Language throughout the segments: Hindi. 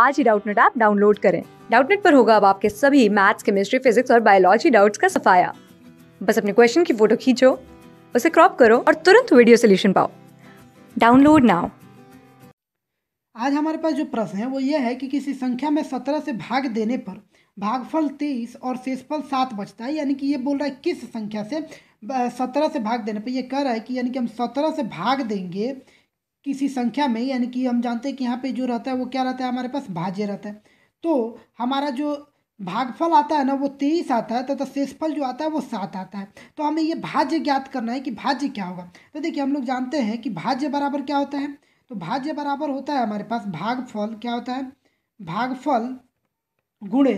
आज ही डाउटनेट ऐप डाउनलोड करें डाउटनेट पर होगा अब आपके सभी मैथ्स केमिस्ट्री फिजिक्स और बायोलॉजी डाउट्स का सफाया बस अपने क्वेश्चन की फोटो खींचो उसे क्रॉप करो और तुरंत वीडियो सोल्यूशन पाओ डाउनलोड नाउ आज हमारे पास जो प्रश्न है वो ये है कि किसी संख्या में सत्रह से भाग देने पर भागफल तेईस और शेषफल सात बचता है यानी कि ये बोल रहा है किस संख्या से सत्रह से भाग देने पर ये कह रहा है कि यानी कि हम सत्रह से भाग देंगे किसी संख्या में यानी कि हम जानते हैं कि यहाँ पे जो रहता है वो क्या रहता है हमारे पास भाज्य रहता है तो हमारा जो भागफल आता है ना वो तेईस आता है तथा तो, तो शेषफल जो आता है वो सात आता है तो हमें ये भाज्य ज्ञात करना है कि भाज्य क्या होगा तो देखिए हम लोग जानते हैं कि भाज्य बराबर क्या होता है तो भाज्य बराबर होता है हमारे पास भागफल क्या होता है भागफल गुणे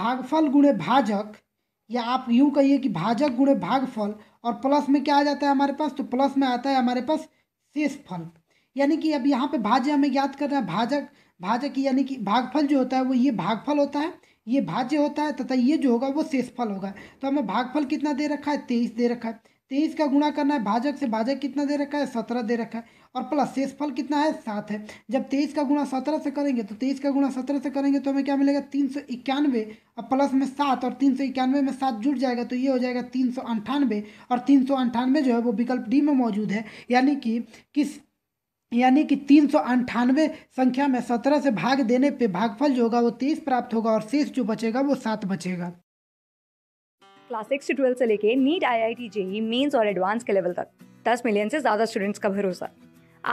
भागफल गुणे भाजक या आप यूँ कहिए कि भाजक गुणे भागफल और प्लस में क्या आ जाता है हमारे पास तो प्लस में आता है हमारे पास शेषफल यानी कि अब यहाँ पे भाज्य हमें कर करना है भाजक भाजक यानी कि भागफल जो होता है वो ये भागफल होता है ये भाज्य होता है तथा ये जो होगा वो शेषफल होगा तो हमें भागफल कितना दे रखा है तेईस दे रखा है तेईस का गुणा करना है भाजक से भाजक कितना दे रखा है सत्रह दे रखा है और प्लस शेषफल कितना है सात है जब तेईस का गुणा सत्रह से करेंगे तो तेईस का गुणा सत्रह से करेंगे तो हमें क्या मिलेगा तीन सौ इक्यानवे और प्लस में सात और तीन सौ इक्यानवे में सात जुड़ जाएगा तो ये हो जाएगा तीन सौ अंठानवे और तीन सौ अंठानवे जो है वो विकल्प डी में मौजूद है यानी कि किस यानी कि तीन सौ अंठानवे संख्या में सत्रह से भाग देने पे भागफल जो होगा वो तीस प्राप्त होगा और शेष जो बचेगा वो सात बचेगा क्लास सिक्स से ट्वेल्थ से लेके NEET I I T JEE mains और एडवांस के लेवल तक दस मिलियन से ज्यादा स्टूडेंट्स का भरोसा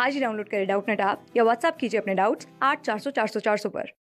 आज ही डाउनलोड करें डाउट नेट आप या व्हाट्सअप कीजिए अपने डाउट्स आठ चार सौ चार सौ चार सौ पर